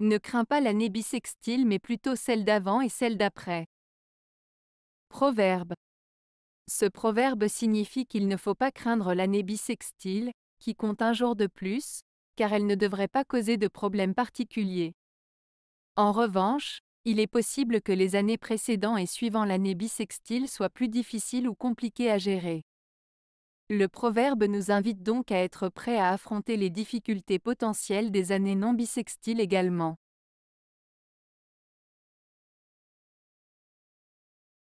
Ne crains pas l'année bissextile mais plutôt celle d'avant et celle d'après. Proverbe. Ce proverbe signifie qu'il ne faut pas craindre l'année bissextile, qui compte un jour de plus, car elle ne devrait pas causer de problèmes particuliers. En revanche, il est possible que les années précédentes et suivant l'année bissextile soient plus difficiles ou compliquées à gérer. Le proverbe nous invite donc à être prêt à affronter les difficultés potentielles des années non bissextiles également.